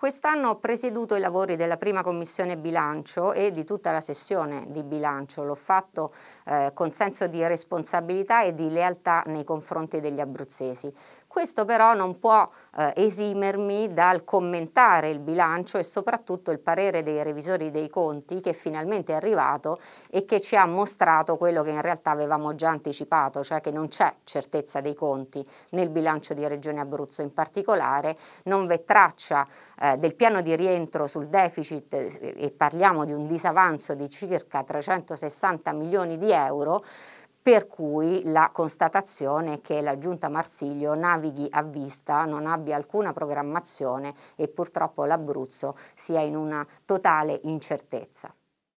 Quest'anno ho presieduto i lavori della prima commissione bilancio e di tutta la sessione di bilancio. L'ho fatto eh, con senso di responsabilità e di lealtà nei confronti degli abruzzesi. Questo però non può eh, esimermi dal commentare il bilancio e soprattutto il parere dei revisori dei conti che finalmente è arrivato e che ci ha mostrato quello che in realtà avevamo già anticipato, cioè che non c'è certezza dei conti nel bilancio di Regione Abruzzo in particolare, non v'è traccia eh, del piano di rientro sul deficit eh, e parliamo di un disavanzo di circa 360 milioni di euro per cui la constatazione che la giunta Marsiglio navighi a vista, non abbia alcuna programmazione e purtroppo l'Abruzzo sia in una totale incertezza.